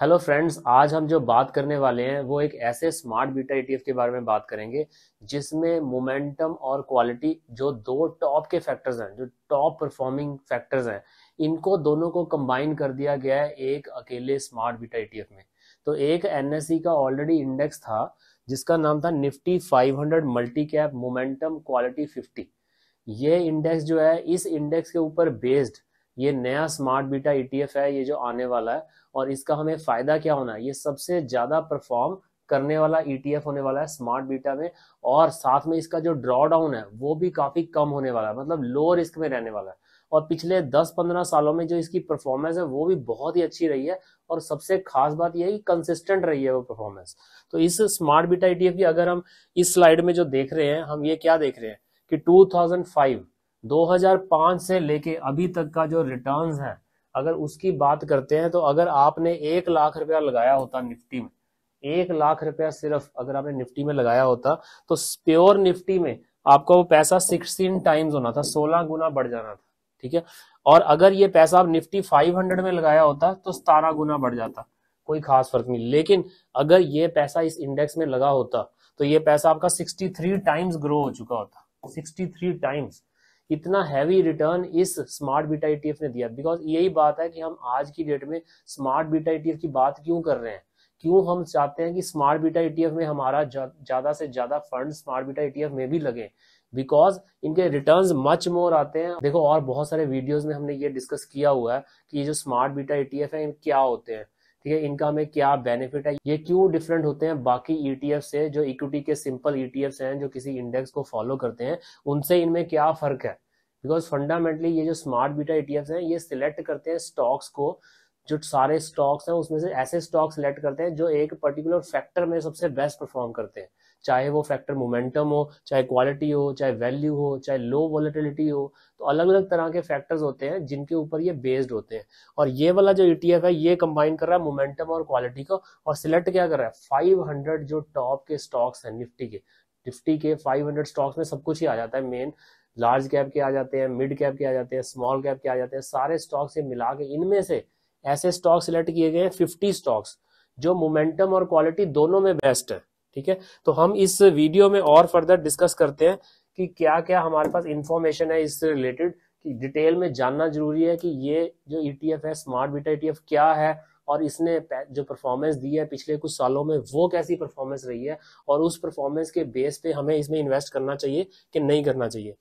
hello friends आज हम जो बात करने वाले हैं वो एक ऐसे स्मार्ट बीटा ईटीएफ के बारे में बात करेंगे जिसमें मोमेंटम और क्वालिटी जो दो टॉप के फैक्टर्स हैं जो टॉप परफॉर्मिंग फैक्टर्स हैं इनको दोनों को कंबाइन कर दिया गया है एक अकेले स्मार्ट बीटा ईटीएफ में तो एक एनएससी e का ऑलरेडी इंडेक्स था जिसका नाम था Nifty 500 multi cap momentum quality fifty ये इंडेक्स जो है इस इंडेक्स के ऊपर बेस्ड ये नया स्मार्ट बीटा ईटीएफ e है ये जो आने वाला है और इसका हमें फायदा क्या होना है ये सबसे ज्यादा परफॉर्म करने वाला ईटीएफ e होने वाला है स्मार्ट बीटा में और साथ में इसका जो ड्रॉडाउन है वो भी काफी कम होने वाला है मतलब लो रिस्क में रहने वाला है और पिछले 10-15 सालों में जो इसकी परफॉर्मेंस है वो भी बहुत ही अच्छी रही है और सबसे खास बात यह है कंसिस्टेंट रही है वो परफॉर्मेंस तो इस स्मार्ट बीटा ईटीएफ e की अगर हम इस स्लाइड में जो देख रहे हैं हम ये क्या देख रहे हैं कि 2005 2005 से लेके अभी तक का जो रिटर्न्स है अगर उसकी बात करते हैं तो अगर आपने एक लाख रुपया लगाया होता निफ्टी में एक लाख रुपया सिर्फ अगर आपने निफ्टी में लगाया होता तो प्योर निफ्टी में आपका वो पैसा सिक्सटीन टाइम्स होना था सोलह गुना बढ़ जाना था ठीक है और अगर ये पैसा आप निफ्टी फाइव हंड्रेड में लगाया होता तो सतारह गुना बढ़ जाता कोई खास फर्क नहीं लेकिन अगर ये पैसा इस इंडेक्स में लगा होता तो ये पैसा आपका सिक्सटी थ्री टाइम्स ग्रो हो चुका होता सिक्सटी थ्री टाइम्स इतना हैवी रिटर्न इस स्मार्ट बीटा ईटीएफ ने दिया बिकॉज यही बात है कि हम आज की डेट में स्मार्ट बीटा ईटीएफ की बात क्यों कर रहे हैं क्यों हम चाहते हैं कि स्मार्ट बीटा ईटीएफ में हमारा ज्यादा से ज्यादा फंड स्मार्ट बीटा ईटीएफ में भी लगे बिकॉज इनके रिटर्न मच मोर आते हैं देखो और बहुत सारे वीडियोज में हमने ये डिस्कस किया हुआ है कि ये जो स्मार्ट बीटा ईटीएफ है क्या होते हैं ठीक है इनका हमें क्या बेनिफिट है ये क्यों डिफरेंट होते हैं बाकी ईटीएफ e से जो इक्विटी के सिंपल ईटीएफ e हैं जो किसी इंडेक्स को फॉलो करते हैं उनसे इनमें क्या फर्क है बिकॉज फंडामेंटली ये जो स्मार्ट बीटा ईटीएफ हैं ये सिलेक्ट करते हैं स्टॉक्स को जो सारे स्टॉक्स हैं उसमें से ऐसे स्टॉक सिलेक्ट करते हैं जो एक पर्टिकुलर फैक्टर में सबसे बेस्ट परफॉर्म करते हैं चाहे वो फैक्टर मोमेंटम हो चाहे क्वालिटी हो चाहे वैल्यू हो चाहे लो वॉलिटिलिटी हो तो अलग अलग तरह के फैक्टर्स होते हैं जिनके ऊपर ये बेस्ड होते हैं और ये वाला जो ई है ये कंबाइन कर रहा है मोमेंटम और क्वालिटी को और सिलेक्ट क्या कर रहा है फाइव जो टॉप के स्टॉक्स हैं निफ्टी के निफ्टी के फाइव स्टॉक्स में सब कुछ ही आ जाता है मेन लार्ज कैप के आ जाते हैं मिड कैप के आ जाते हैं स्मॉल कैप के आ जाते हैं सारे स्टॉक्स ये मिला के इनमें से ऐसे स्टॉक सिलेक्ट किए गए हैं फिफ्टी स्टॉक्स जो मोमेंटम और क्वालिटी दोनों में बेस्ट है ठीक है तो हम इस वीडियो में और फर्दर डिस्कस करते हैं कि क्या क्या हमारे पास इंफॉर्मेशन है इससे रिलेटेड कि डिटेल में जानना जरूरी है कि ये जो ईटीएफ e है स्मार्ट बीटा ईटीएफ क्या है और इसने जो परफॉर्मेंस दी है पिछले कुछ सालों में वो कैसी परफॉर्मेंस रही है और उस परफॉर्मेंस के बेस पे हमें इसमें इन्वेस्ट करना चाहिए कि नहीं करना चाहिए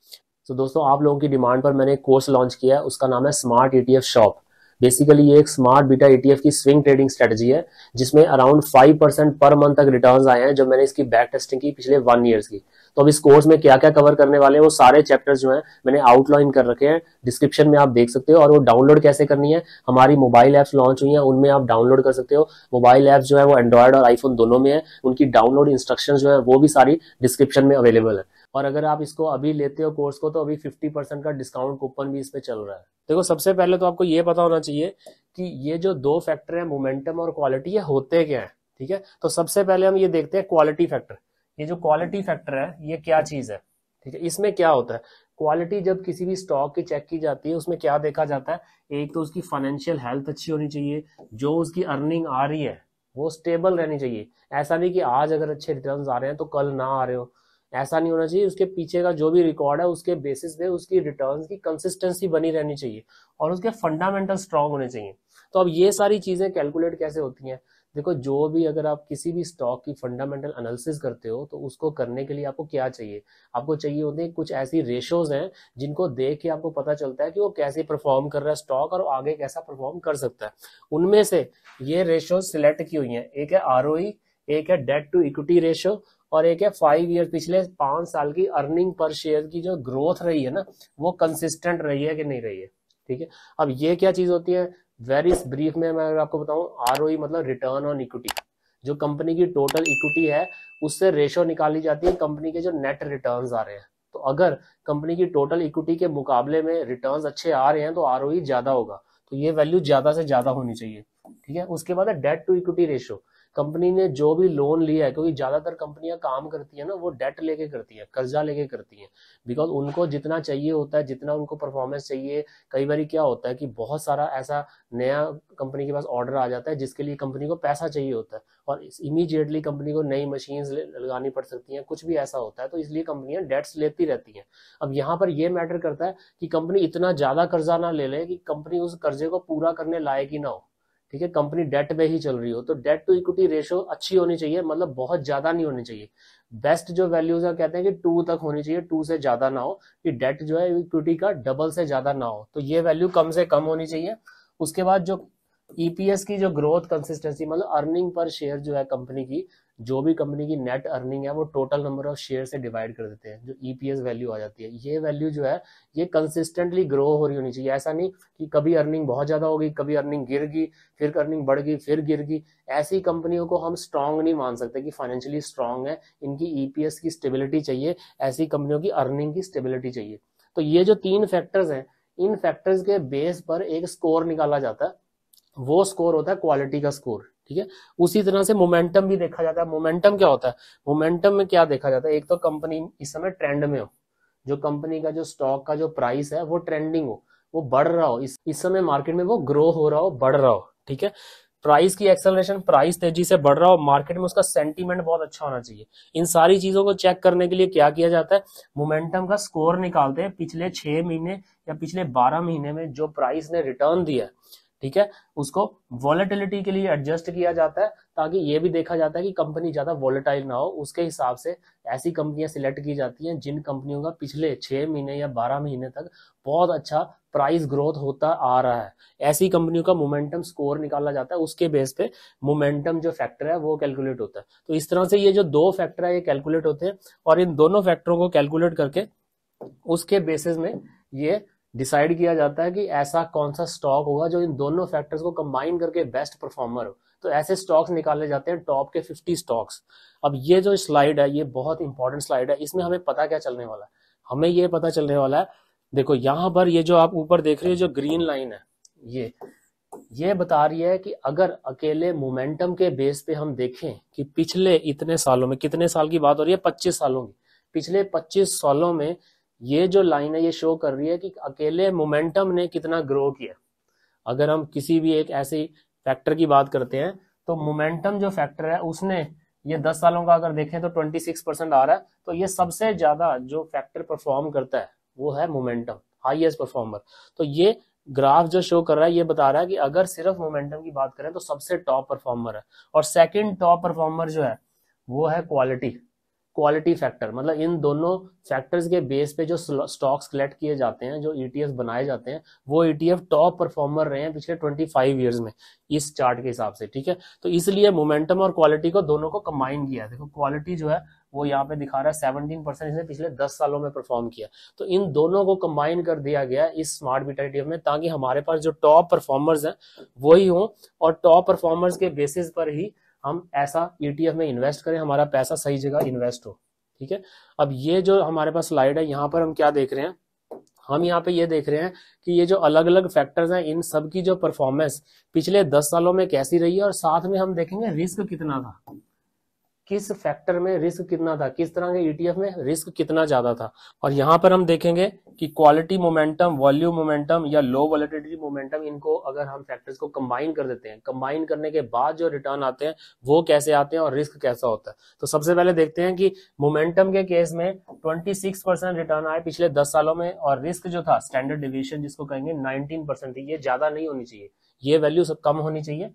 तो दोस्तों आप लोगों की डिमांड पर मैंने एक कोर्स लॉन्च किया है उसका नाम है स्मार्ट ईटीएफ शॉप बेसिकली ये एक स्मार्ट बीटा ईटीएफ की स्विंग ट्रेडिंग स्ट्रेटजी है जिसमें around five percent per month तक रिटर्न आए हैं जब मैंने इसकी बैक टेस्टिंग की पिछले वन ईयर्स की तो अब इस कोर्स में क्या क्या कवर करने वाले हैं वो सारे चैप्टर जो है मैंने आउटलाइन कर रखे हैं डिस्क्रिप्शन में आप देख सकते हो और वो डाउनलोड कैसे करनी है हमारी मोबाइल एप्स लॉन्च हुई हैं उनमें आप डाउनलोड कर सकते हो मोबाइल एप्स जो है वो एंड्रॉयड और आईफोन दोनों में है उनकी डाउनलोड इंस्ट्रक्शन जो है वो भी सारी डिस्क्रिप्शन में अवेलेबल है और अगर आप इसको अभी लेते हो कोर्स को तो अभी फिफ्टी परसेंट का डिस्काउंट कूपन भी इस पे चल रहा है देखो सबसे पहले तो आपको ये पता होना चाहिए कि ये जो दो फैक्टर है मोमेंटम और क्वालिटी ये होते क्या है ठीक है तो सबसे पहले हम ये देखते हैं क्वालिटी फैक्टर ये जो क्वालिटी फैक्टर है ये क्या चीज है ठीक है इसमें क्या होता है क्वालिटी जब किसी भी स्टॉक की चेक की जाती है उसमें क्या देखा जाता है एक तो उसकी फाइनेंशियल हेल्थ अच्छी होनी चाहिए जो उसकी अर्निंग आ रही है वो स्टेबल रहनी चाहिए ऐसा नहीं कि आज अगर अच्छे रिटर्न आ रहे हैं तो कल ना आ रहे हो ऐसा नहीं होना चाहिए उसके पीछे का जो भी रिकॉर्ड है उसके बेसिस पे उसकी रिटर्न्स की कंसिस्टेंसी बनी रहनी चाहिए और उसके फंडामेंटल स्ट्रांग होने चाहिए तो अब ये सारी चीजें कैलकुलेट कैसे होती हैं देखो जो भी अगर आप किसी भी स्टॉक की फंडामेंटल एनालिसिस करते हो तो उसको करने के लिए आपको क्या चाहिए आपको चाहिए होते हैं कुछ ऐसी रेशोज हैं जिनको देख के आपको पता चलता है कि वो कैसे परफॉर्म कर रहा है स्टॉक और आगे कैसा परफॉर्म कर सकता है उनमें से ये रेशोज सिलेक्ट की हुई है एक है आर e, एक है डेट टू इक्विटी रेशियो और एक है फाइव ईयर पिछले पांच साल की अर्निंग पर शेयर की जो ग्रोथ रही है ना वो कंसिस्टेंट रही है कि नहीं रही है ठीक है अब ये क्या चीज होती है वेरी ब्रीफ में मैं आपको बताऊं आर e मतलब रिटर्न ऑन इक्विटी जो कंपनी की टोटल इक्विटी है उससे रेशो निकाली जाती है कंपनी के जो नेट रिटर्न आ रहे हैं तो अगर कंपनी की टोटल इक्विटी के मुकाबले में रिटर्न अच्छे आ रहे हैं तो आर e ज्यादा होगा तो ये वैल्यू ज्यादा से ज्यादा होनी चाहिए ठीक है उसके बाद है debt to equity ratio company ने जो भी लोन लिया है क्योंकि ज़्यादातर कंपनियां काम करती है ना वो डेट लेके करती है कर्जा लेके करती हैं बिकॉज उनको जितना चाहिए होता है जितना उनको परफॉर्मेंस चाहिए कई बार क्या होता है कि बहुत सारा ऐसा नया कंपनी के पास ऑर्डर आ जाता है जिसके लिए कंपनी को पैसा चाहिए होता है और इमीजिएटली कंपनी को नई मशीन लगानी पड़ सकती है कुछ भी ऐसा होता है तो इसलिए कंपनियां डेट्स लेती रहती हैं अब यहाँ पर यह मैटर करता है कि कंपनी इतना ज़्यादा कर्जा ना ले ले कि कंपनी उस कर्जे को पूरा करने लायक ही ना हो ठीक है कंपनी डेट में ही चल रही हो तो डेट टू इक्विटी रेशियो अच्छी होनी चाहिए मतलब बहुत ज्यादा नहीं होनी चाहिए बेस्ट जो वैल्यूज है कहते हैं कि टू तक होनी चाहिए टू से ज्यादा ना हो कि डेट जो है इक्विटी का डबल से ज्यादा ना हो तो ये वैल्यू कम से कम होनी चाहिए उसके बाद जो ईपीएस e की जो ग्रोथ कंसिस्टेंसी मतलब अर्निंग पर शेयर जो है कंपनी की जो भी कंपनी की नेट अर्निंग है वो टोटल नंबर ऑफ शेयर से डिवाइड कर देते हैं जो ईपीएस e वैल्यू आ जाती है ये वैल्यू जो है ये कंसिस्टेंटली ग्रो हो रही होनी चाहिए ऐसा नहीं कि कभी अर्निंग बहुत ज्यादा होगी कभी अर्निंग गिर गई फिर अर्निंग बढ़ गई फिर गिर गई ऐसी कंपनियों को हम स्ट्रांग नहीं मान सकते कि फाइनेंशियली स्ट्रांग है इनकी ईपीएस e की स्टेबिलिटी चाहिए ऐसी कंपनियों की अर्निंग की स्टेबिलिटी चाहिए तो ये जो तीन फैक्टर्स है इन फैक्टर्स के बेस पर एक स्कोर निकाला जाता है वो स्कोर होता है क्वालिटी का स्कोर ठीक है उसी तरह से मोमेंटम भी देखा जाता है मोमेंटम क्या होता है मोमेंटम में क्या देखा जाता है एक तो कंपनी इस समय ट्रेंड में हो जो कंपनी का जो स्टॉक का जो प्राइस है वो ट्रेंडिंग हो वो बढ़ रहा हो इस इस समय मार्केट में वो ग्रो हो रहा हो बढ़ रहा हो ठीक है प्राइस की एक्सेलरेशन प्राइस तेजी से बढ़ रहा हो मार्केट में उसका सेंटीमेंट बहुत अच्छा होना चाहिए इन सारी चीजों को चेक करने के लिए क्या किया जाता है मोमेंटम का स्कोर निकालते हैं पिछले छह महीने या पिछले बारह महीने में जो प्राइस ने रिटर्न दिया ठीक है उसको वॉलेटिलिटी के लिए एडजस्ट किया जाता है ताकि ये भी देखा जाता है कि कंपनी ज़्यादा वॉलेटाइल ना हो उसके हिसाब से ऐसी कंपनियां सिलेक्ट की जाती हैं जिन कंपनियों का पिछले छह महीने या बारह महीने तक बहुत अच्छा प्राइस ग्रोथ होता आ रहा है ऐसी कंपनियों का मोमेंटम स्कोर निकाला जाता है उसके बेस पे मोमेंटम जो फैक्टर है वो कैलकुलेट होता है तो इस तरह से ये जो दो फैक्टर है ये कैलकुलेट होते हैं और इन दोनों फैक्टरों को कैलकुलेट करके उसके बेसिस में ये डिसाइड किया जाता है कि ऐसा कौन सा स्टॉक होगा जो इन दोनों फैक्टर्स को कंबाइन करके बेस्ट परफॉर्मर हो तो ऐसे स्टॉक्स निकाले जाते हैं टॉप के 50 स्टॉक्स अब ये जो स्लाइड है ये बहुत इंपॉर्टेंट स्लाइड है इसमें हमें पता क्या चलने वाला है हमें ये पता चलने वाला है देखो यहां पर ये जो आप ऊपर देख रहे हो जो ग्रीन लाइन है ये ये बता रही है कि अगर अकेले मोमेंटम के बेस पे हम देखें कि पिछले इतने सालों में कितने साल की बात हो रही है पच्चीस सालों की पिछले पच्चीस सालों में ये जो लाइन है ये शो कर रही है कि अकेले मोमेंटम ने कितना ग्रो किया अगर हम किसी भी एक ऐसी फैक्टर की बात करते हैं तो मोमेंटम जो फैक्टर है उसने ये दस सालों का अगर देखें तो ट्वेंटी सिक्स परसेंट आ रहा है तो ये सबसे ज्यादा जो फैक्टर परफॉर्म करता है वो है मोमेंटम हाईएस्ट परफॉर्मर तो ये ग्राफ जो शो कर रहा है ये बता रहा है कि अगर सिर्फ मोमेंटम की बात करें तो सबसे टॉप परफॉर्मर है और सेकेंड टॉप परफॉर्मर जो है वो है क्वालिटी क्वालिटी फैक्टर मतलब इन दोनों फैक्टर्स के बेस पे जो स्टॉक्स कलेक्ट किए जाते हैं जो ईटीएफ e बनाए जाते हैं वो ईटीएफ टॉप परफॉर्मर रहे हैं पिछले 25 ईयर्स में इस चार्ट के हिसाब से ठीक है तो इसलिए मोमेंटम और क्वालिटी को दोनों को कंबाइन किया है देखो क्वालिटी जो है वो यहाँ पे दिखा रहा है सेवनटीन परसेंट इसने पिछले दस सालों में परफॉर्म किया तो इन दोनों को कंबाइन कर दिया गया इस स्मार्ट बीटा ईटीएफ में ताकि हमारे पास जो टॉप परफॉर्मर्स हैं वही हों और टॉप परफॉर्मर्स के बेसिस पर ही हम ऐसा ईटीएफ e में इन्वेस्ट करें हमारा पैसा सही जगह इन्वेस्ट हो ठीक है अब ये जो हमारे पास स्लाइड है यहाँ पर हम क्या देख रहे हैं हम यहाँ पे ये देख रहे हैं कि ये जो अलग अलग फैक्टर्स हैं इन सब की जो परफॉर्मेंस पिछले दस सालों में कैसी रही है और साथ में हम देखेंगे रिस्क कितना था किस फैक्टर में रिस्क कितना था किस तरह के ईटीएफ e में रिस्क कितना ज्यादा था और यहाँ पर हम देखेंगे कि क्वालिटी मोमेंटम वॉल्यूम मोमेंटम या लो वॉलिटिटी मोमेंटम इनको अगर हम फैक्टर्स को कंबाइन कर देते हैं कंबाइन करने के बाद जो रिटर्न आते हैं वो कैसे आते हैं और रिस्क कैसा होता है तो सबसे पहले देखते हैं कि मोमेंटम के केस में ट्वेंटी सिक्स परसेंट रिटर्न आए पिछले दस सालों में और रिस्क जो था स्टैंडर्ड डिविएशन जिसको कहेंगे नाइनटीन परसेंट थी ये ज्यादा नहीं होनी चाहिए ये वैल्यू सब कम होनी चाहिए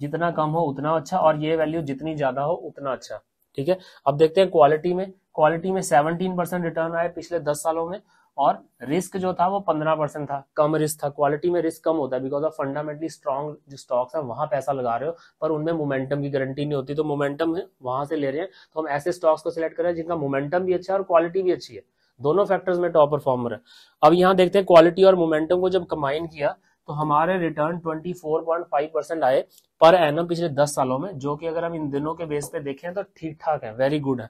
जितना कम हो उतना अच्छा और ये वैल्यू जितनी ज्यादा हो उतना अच्छा ठीक है अब देखते हैं क्वालिटी में क्वालिटी में सेवनटीन परसेंट रिटर्न आया पिछले दस सालों में और रिस्क जो था वो पंद्रह परसेंट था कम रिस्क था क्वालिटी में रिस्क कम होता है बिकॉज ऑफ फंडामेंटली स्ट्रॉन्ग जो स्टॉक्स है वहां पैसा लगा रहे हो पर उनमें मोमेंटम की गारंटी नहीं होती तो मोमेंटम वहां से ले रहे हैं तो हम ऐसे स्टॉक्स को सिलेक्ट करें जिनका मोमेंटम भी अच्छा है और क्वालिटी भी अच्छी है दोनों फैक्टर्स में टॉप परफॉर्मर है अब यहाँ देखते हैं क्वालिटी और मोमेंटम को जब कंबाइन किया तो हमारे रिटर्न 24.5 परसेंट आए पर एनम पिछले 10 सालों में जो कि अगर हम इन दिनों के बेस पे देखें तो ठीक ठाक है वेरी गुड है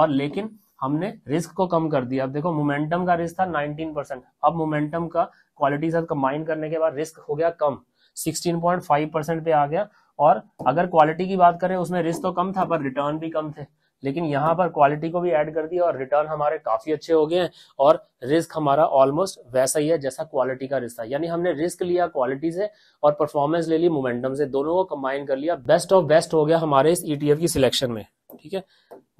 और लेकिन हमने रिस्क को कम कर दिया अब देखो मोमेंटम का रिस्क था 19 परसेंट अब मोमेंटम का क्वालिटी साथ कंबाइन करने के बाद रिस्क हो गया कम 16.5 परसेंट पे आ गया और अगर क्वालिटी की बात करें उसमें रिस्क तो कम था पर रिटर्न भी कम थे लेकिन यहाँ पर क्वालिटी को भी ऐड कर दिया और रिटर्न हमारे काफी अच्छे हो गए हैं और रिस्क हमारा ऑलमोस्ट वैसा ही है जैसा क्वालिटी का रिस्क था यानी हमने रिस्क लिया क्वालिटी से और परफॉर्मेंस ले ली मोमेंटम से दोनों को कंबाइन कर लिया बेस्ट ऑफ बेस्ट हो गया हमारे इस ईटीएफ e की सिलेक्शन में ठीक है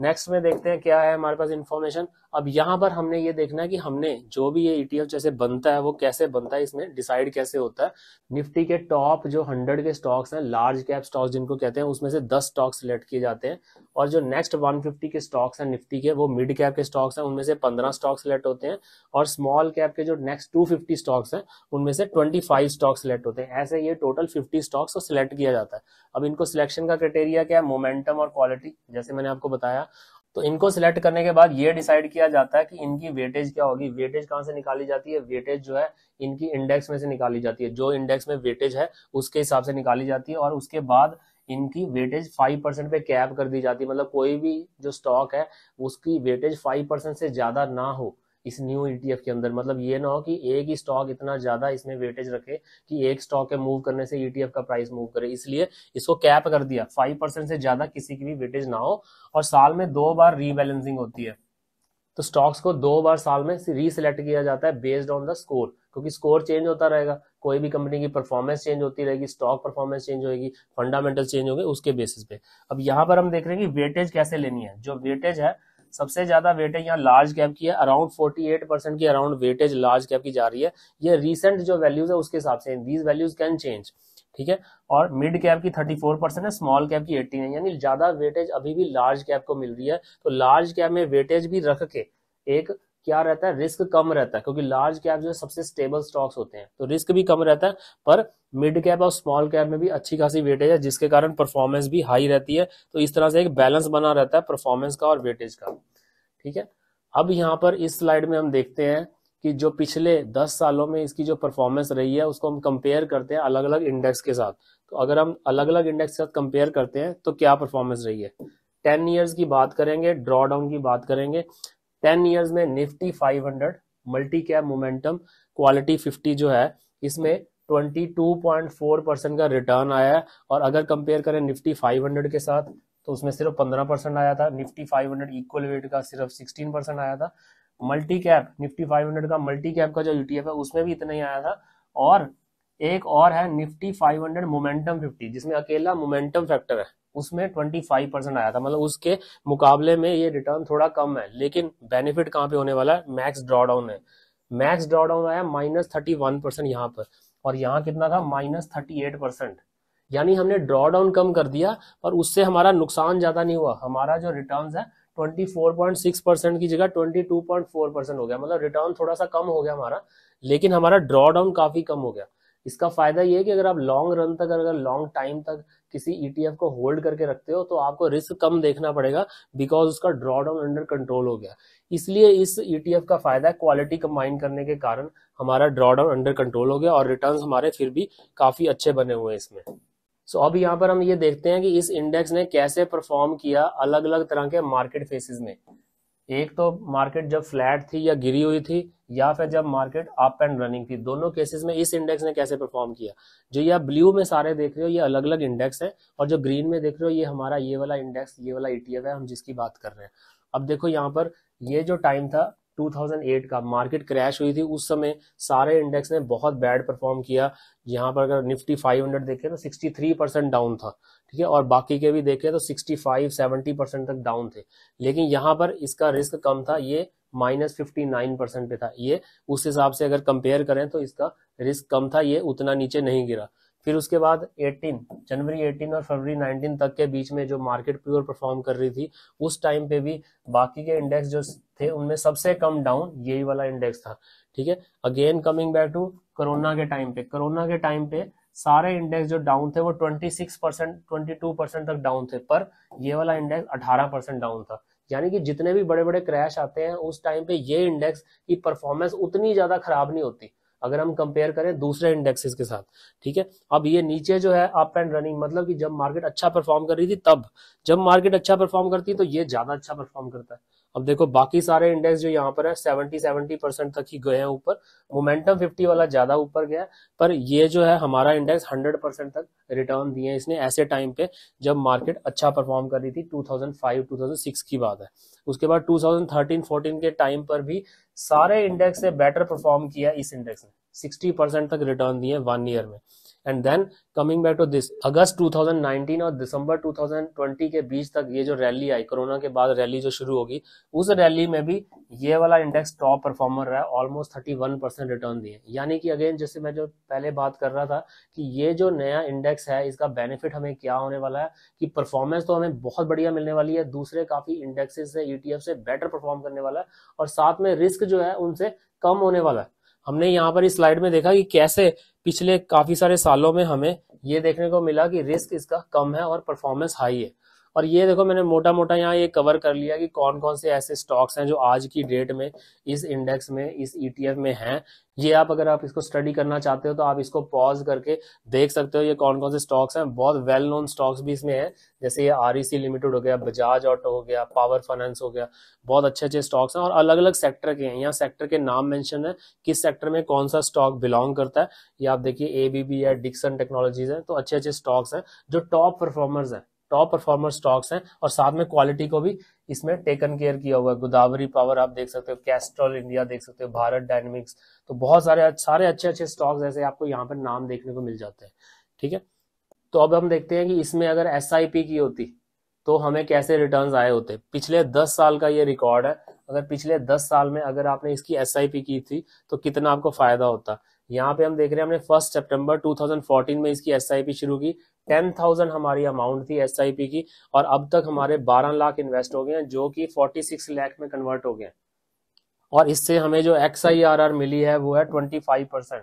नेक्स्ट में देखते हैं क्या है हमारे पास इन्फॉर्मेशन अब यहाँ पर हमने ये देखना है कि हमने जो भी ये ईटीएफ e जैसे बनता है वो कैसे बनता है इसमें डिसाइड कैसे होता है निफ्टी के टॉप जो हंड्रेड के स्टॉक्स हैं लार्ज कैप स्टॉक्स जिनको कहते हैं उसमें से दस स्टॉक्स सिलेक्ट किए जाते हैं और जो नेक्स्ट वन फिफ्टी के स्टॉक्स हैं निफ्टी के वो मिड कैप के स्टॉक्स हैं उनमें से पंद्रह स्टॉक सिलेक्ट होते हैं और स्मॉल कैप के जो नेक्स्ट टू फिफ्टी स्टॉक्स हैं उनमें से ट्वेंटी फाइव स्टॉक सिलेक्ट होते हैं ऐसे ये टोटल फिफ्टी स्टॉक्स को सिलेक्ट किया जाता है अब इनको सिलेक्शन का क्राइटेरिया क्या है मोमेंटम और क्वालिटी जैसे मैंने आपको बताया है तो इनको सिलेक्ट करने के बाद ये डिसाइड किया जाता है कि इनकी वेटेज क्या होगी वेटेज कहाँ से निकाली जाती है वेटेज जो है इनकी इंडेक्स में से निकाली जाती है जो इंडेक्स में वेटेज है उसके हिसाब से निकाली जाती है और उसके बाद इनकी वेटेज 5 परसेंट पे कैप कर दी जाती है मतलब कोई भी जो स्टॉक है उसकी वेटेज 5 परसेंट से ज्यादा ना हो इस न्यू ईटीएफ e के अंदर मतलब ये ना हो कि एक ही स्टॉक इतना ज्यादा इसमें वेटेज रखे कि एक स्टॉक के मूव करने से ईटीएफ e का प्राइस मूव करे इसलिए इसको कैप कर दिया फाइव परसेंट से ज्यादा किसी की भी वेटेज ना हो और साल में दो बार रीबैलेंसिंग होती है तो स्टॉक्स को दो बार साल में रीसेलेक्ट किया जाता है बेस्ड ऑन द स्कोर क्योंकि स्कोर चेंज होता रहेगा कोई भी कंपनी की परफॉर्मेंस चेंज होती रहेगी स्टॉक परफॉर्मेंस चेंज होगी फंडामेंटल चेंज होंगे उसके बेसिस पे अब यहां पर हम देख रहे हैं कि वेटेज कैसे लेनी है जो वेटेज है सबसे ज्यादा वेटेज यहाँ लार्ज कैप की है अराउंड 48 परसेंट की अराउंड वेटेज लार्ज कैप की जा रही है ये रिसेंट जो वैल्यूज है उसके हिसाब से दीज वैल्यूज कैन चेंज ठीक है और मिड कैप की 34 परसेंट है स्मॉल कैप की 18 है यानी ज्यादा वेटेज अभी भी लार्ज कैप को मिल रही है तो लार्ज कैप में वेटेज भी रख के एक क्या रहता है रिस्क कम रहता है क्योंकि लार्ज कैप जो है सबसे स्टेबल स्टॉक्स होते हैं तो रिस्क भी कम रहता है पर मिड कैप और स्मॉल कैप में भी अच्छी खासी वेटेज है जिसके कारण परफॉर्मेंस भी हाई रहती है तो इस तरह से एक बैलेंस बना रहता है परफॉर्मेंस का और वेटेज का ठीक है अब यहाँ पर इस स्लाइड में हम देखते हैं कि जो पिछले दस सालों में इसकी जो परफॉर्मेंस रही है उसको हम कंपेयर करते हैं अलग अलग इंडेक्स के साथ तो अगर हम अलग अलग इंडेक्स के साथ कंपेयर करते हैं तो क्या परफॉर्मेंस रही है टेन ईयर्स की बात करेंगे ड्रॉडाउन की बात करेंगे टेन ईयर्स में Nifty 500 multi cap momentum quality 50 जो है इसमें 22.4 परसेंट का रिटर्न आया है और अगर कंपेयर करें निफ्टी 500 के साथ तो उसमें सिर्फ 15 परसेंट आया था निफ्टी 500 इक्वल वेट का सिर्फ 16 परसेंट आया था मल्टी कैप निफ्टी 500 का मल्टी कैप का जो यूटीएफ e है उसमें भी इतना ही आया था और एक और है निफ्टी 500 मोमेंटम 50 जिसमें अकेला मोमेंटम फैक्टर है उसमें 25 परसेंट आया था मतलब उसके मुकाबले में ये रिटर्न थोड़ा कम है लेकिन बेनिफिट कहाँ पे होने वाला है मैक्स ड्रॉडाउन है मैक्स ड्रॉडाउन आया माइनस थर्टी वन परसेंट यहाँ पर और यहाँ कितना था माइनस थर्टी एट परसेंट यानी हमने ड्रॉडाउन कम कर दिया पर उससे हमारा नुकसान ज्यादा नहीं हुआ हमारा जो रिटर्न है 24.6 परसेंट की जगह 22.4 परसेंट हो गया मतलब रिटर्न थोड़ा सा कम हो गया हमारा लेकिन हमारा ड्रॉडाउन काफी कम हो गया इसका फायदा ये है कि अगर आप लॉन्ग रन तक अगर लॉन्ग टाइम तक किसी ईटीएफ e को होल्ड करके रखते हो तो आपको रिस्क कम देखना पड़ेगा बिकॉज उसका ड्रॉडाउन अंडर कंट्रोल हो गया इसलिए इस ईटीएफ e का फायदा क्वालिटी कंबाइन करने के कारण हमारा ड्रॉडाउन अंडर कंट्रोल हो गया और रिटर्न हमारे फिर भी काफी अच्छे बने हुए हैं इसमें सो so, अब यहाँ पर हम ये देखते हैं कि इस इंडेक्स ने कैसे परफॉर्म किया अलग अलग तरह के मार्केट फेसिस में एक तो मार्केट जब फ्लैट थी या गिरी हुई थी या फिर जब मार्केट अप एंड रनिंग थी दोनों केसेस में इस इंडेक्स ने कैसे परफॉर्म किया जो ये ब्लू में सारे देख रहे हो ये अलग अलग इंडेक्स है और जो ग्रीन में देख रहे हो ये हमारा ये वाला इंडेक्स ये वाला ईटीएफ e है हम जिसकी बात कर रहे हैं अब देखो यहाँ पर ये जो टाइम था 2008 का मार्केट क्रैश हुई थी उस समय सारे इंडेक्स ने बहुत बैड परफॉर्म किया यहाँ पर अगर निफ्टी 500 देखें तो 63 परसेंट डाउन था ठीक है और बाकी के भी देखें तो 65 70 परसेंट तक डाउन थे लेकिन यहाँ पर इसका रिस्क कम था ये माइनस फिफ्टी नाइन परसेंट पे था ये उस हिसाब से अगर कंपेयर करें तो इसका रिस्क कम था ये उतना नीचे नहीं गिरा फिर उसके बाद 18 जनवरी 18 और फरवरी 19 तक के बीच में जो मार्केट प्योर परफॉर्म कर रही थी उस टाइम पे भी बाकी के इंडेक्स जो थे उनमें सबसे कम डाउन यही वाला इंडेक्स था ठीक है again coming back to corona के टाइम पे कोरोना के टाइम पे सारे इंडेक्स जो डाउन थे वो 26 परसेंट ट्वेंटी परसेंट तक डाउन थे पर ये वाला इंडेक्स अठारह परसेंट डाउन था यानी कि जितने भी बड़े बड़े क्रैश आते हैं उस टाइम पे ये इंडेक्स की परफॉर्मेंस उतनी ज्यादा खराब नहीं होती अगर हम कंपेयर करें दूसरे इंडेक्सेस के साथ ठीक है अब ये नीचे जो है अप एंड रनिंग मतलब कि जब मार्केट अच्छा परफॉर्म कर रही थी तब जब मार्केट अच्छा परफॉर्म करती है तो ये ज्यादा अच्छा परफॉर्म करता है अब देखो बाकी सारे इंडेक्स जो यहाँ पर है सेवेंटी सेवेंटी परसेंट तक ही गए हैं ऊपर मोमेंटम फिफ्टी वाला ज्यादा ऊपर गया है पर ये जो है हमारा इंडेक्स हंड्रेड परसेंट तक रिटर्न दिए हैं इसने ऐसे टाइम पे जब मार्केट अच्छा परफॉर्म कर रही थी two thousand five two thousand six की बात है उसके बाद 2013-14 के टाइम पर भी सारे इंडेक्स से बेटर परफॉर्म किया इस इंडेक्स ने 60 परसेंट तक रिटर्न दिए वन ईयर में and then coming back to this August 2019 और दिसंबर 2020 के बीच तक ये जो रैली आई कोरोना के बाद रैली जो शुरू होगी उस रैली में भी ये वाला इंडेक्स टॉप परफॉर्मर रहा almost thirty one percent return दिए यानी कि अगेन जैसे मैं जो पहले बात कर रहा था कि ये जो नया इंडेक्स है इसका बेनिफिट हमें क्या होने वाला है कि परफॉर्मेंस तो हमें बहुत बढ़िया मिलने वाली है दूसरे काफी इंडेक्सेस से पीटीएफ से बेटर परफॉर्म करने वाला है और साथ में रिस्क जो है उनसे कम होने वाला है हमने यहाँ पर इस स्लाइड में देखा कि कैसे पिछले काफी सारे सालों में हमें ये देखने को मिला कि रिस्क इसका कम है और परफॉर्मेंस हाई है और ये देखो मैंने मोटा मोटा यहाँ ये कवर कर लिया कि कौन कौन से ऐसे स्टॉक्स हैं जो आज की डेट में इस इंडेक्स में इस ईटीएफ e में हैं ये आप अगर आप इसको स्टडी करना चाहते हो तो आप इसको पॉज करके देख सकते हो ये कौन कौन से स्टॉक्स हैं बहुत वेल नोन स्टॉक्स भी इसमें हैं जैसे ये आर लिमिटेड e हो गया बजाज ऑटो हो गया पावर फाइनेंस हो गया बहुत अच्छे अच्छे स्टॉक्स हैं और अलग अलग सेक्टर के हैं यहाँ सेक्टर के नाम मैंशन है किस सेक्टर में कौन सा स्टॉक बिलोंग करता है ये आप देखिए ए है डिक्सन टेक्नोलॉजीज है तो अच्छे अच्छे स्टॉक्स हैं जो टॉप परफॉर्मर्स हैं टॉप परफॉर्मर स्टॉक्स हैं और साथ में क्वालिटी को भी इसमें टेकन केयर किया हुआ है गोदावरी पावर आप देख सकते हो कैस्ट्रॉल इंडिया देख सकते हो भारत डायनेमिक्स तो बहुत सारे सारे अच्छे अच्छे स्टॉक्स ऐसे आपको यहाँ पर नाम देखने को मिल जाते हैं ठीक है तो अब हम देखते हैं कि इसमें अगर एस की होती तो हमें कैसे रिटर्न आए होते पिछले दस साल का ये रिकॉर्ड है अगर पिछले दस साल में अगर आपने इसकी एस की थी तो कितना आपको फायदा होता यहाँ पे हम देख रहे हैं हमने फर्स्ट सेप्टेम्बर टू में इसकी एस शुरू की 10,000 हमारी अमाउंट थी एस की और अब तक हमारे 12 लाख इन्वेस्ट हो गए हैं जो कि 46 लाख में कन्वर्ट हो गए हैं और इससे हमें जो एक्स मिली है वो है 25 परसेंट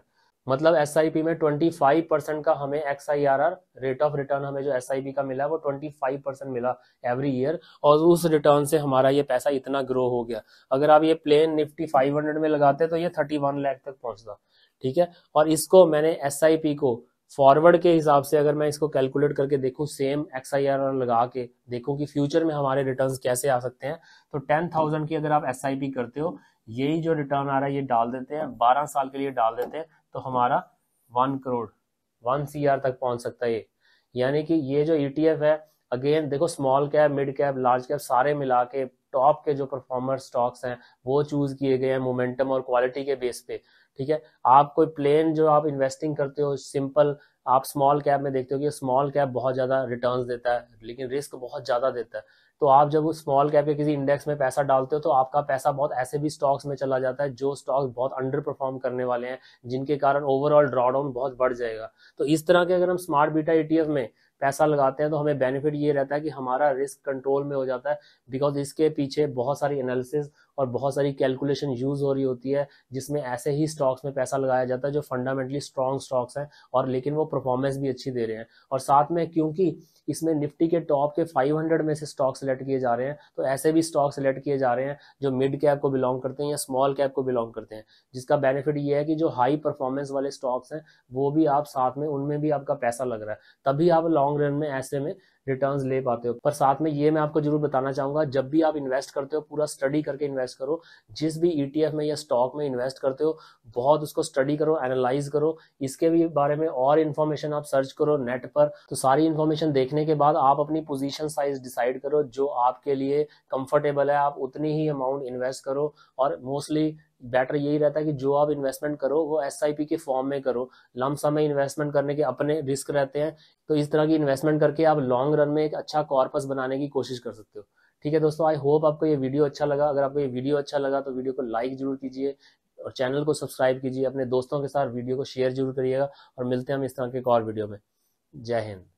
मतलब एस में 25 परसेंट का हमें एक्स रेट ऑफ रिटर्न हमें जो एस का मिला वो 25 परसेंट मिला एवरी ईयर और उस रिटर्न से हमारा ये पैसा इतना ग्रो हो गया अगर आप ये प्लेन निफ्टी फाइव में लगाते तो ये थर्टी लाख तक पहुंचता ठीक है और इसको मैंने एस को फॉरवर्ड के हिसाब से अगर मैं इसको कैलकुलेट करके देखूं सेम एक्स आई आर लगा के देखूं कि फ्यूचर में हमारे रिटर्न्स कैसे आ सकते हैं तो टेन थाउजेंड की अगर आप एस आई पी करते हो यही जो रिटर्न आ रहा है ये डाल देते हैं बारह साल के लिए डाल देते हैं तो हमारा one crore one C R तक पहुंच सकता है ये यानी कि ये जो ई टी एफ है अगेन देखो small cap mid cap large cap सारे मिला के टॉप के जो परफॉर्मर स्टॉक्स हैं वो चूज किए गए हैं मोमेंटम और क्वालिटी के बेस पे ठीक है आप कोई प्लेन जो आप इन्वेस्टिंग करते हो सिंपल आप स्मॉल कैप में देखते हो कि स्मॉल कैप बहुत ज़्यादा रिटर्न देता है लेकिन रिस्क बहुत ज़्यादा देता है तो आप जब उस स्मॉल कैप के किसी इंडेक्स में पैसा डालते हो तो आपका पैसा बहुत ऐसे भी स्टॉक्स में चला जाता है जो स्टॉक्स बहुत अंडर परफॉर्म करने वाले हैं जिनके कारण ओवरऑल ड्रॉडाउन बहुत बढ़ जाएगा तो इस तरह के अगर हम स्मार्ट बीटा ईटीएफ में पैसा लगाते हैं तो हमें बेनिफिट ये रहता है कि हमारा रिस्क कंट्रोल में हो जाता है बिकॉज इसके पीछे बहुत सारी एनालिसिस और बहुत सारी कैलकुलेशन यूज हो रही होती है जिसमें ऐसे ही स्टॉक्स में पैसा लगाया जाता है जो फंडामेंटली स्ट्रॉन्ग स्टॉक्स हैं और लेकिन वो परफॉर्मेंस भी अच्छी दे रहे हैं और साथ में क्योंकि इसमें निफ्टी के टॉप के 500 में से स्टॉक सेलेक्ट किए जा रहे हैं तो ऐसे भी स्टॉक सेलेक्ट किए जा रहे हैं जो मिड कैप को बिलोंग करते हैं या स्मॉल कैप को बिलोंग करते हैं जिसका बेनिफिट ये है कि जो हाई परफॉर्मेंस वाले स्टॉक्स हैं वो भी आप साथ में उनमें भी आपका पैसा लग रहा है तभी आप लॉन्ग रन में ऐसे में रिटर्न ले पाते हो पर साथ में ये मैं आपको जरूर बताना चाहूंगा जब भी आप इन्वेस्ट करते हो पूरा स्टडी करके इन्वेस्ट करो जिस भी ई e में या स्टॉक में इन्वेस्ट करते हो बहुत उसको स्टडी करो एनालाइज करो इसके भी बारे में और इन्फॉर्मेशन आप सर्च करो नेट पर तो सारी इन्फॉर्मेशन देखने के बाद आप अपनी पोजिशन साइज डिसाइड करो जो आपके लिए कंफर्टेबल है आप उतनी ही अमाउंट इन्वेस्ट करो और मोस्टली बेटर यही रहता है कि जो आप इन्वेस्टमेंट करो वो एस के फॉर्म में करो लम समय इन्वेस्टमेंट करने के अपने रिस्क रहते हैं तो इस तरह की इन्वेस्टमेंट करके आप लॉन्ग रन में एक अच्छा कॉर्पस बनाने की कोशिश कर सकते हो ठीक है दोस्तों आई होप आपको ये वीडियो अच्छा लगा अगर आपको ये वीडियो अच्छा लगा तो वीडियो को लाइक जरूर कीजिए और चैनल को सब्सक्राइब कीजिए अपने दोस्तों के साथ वीडियो को शेयर जरूर करिएगा और मिलते हैं हम इस तरह के एक और वीडियो में जय हिंद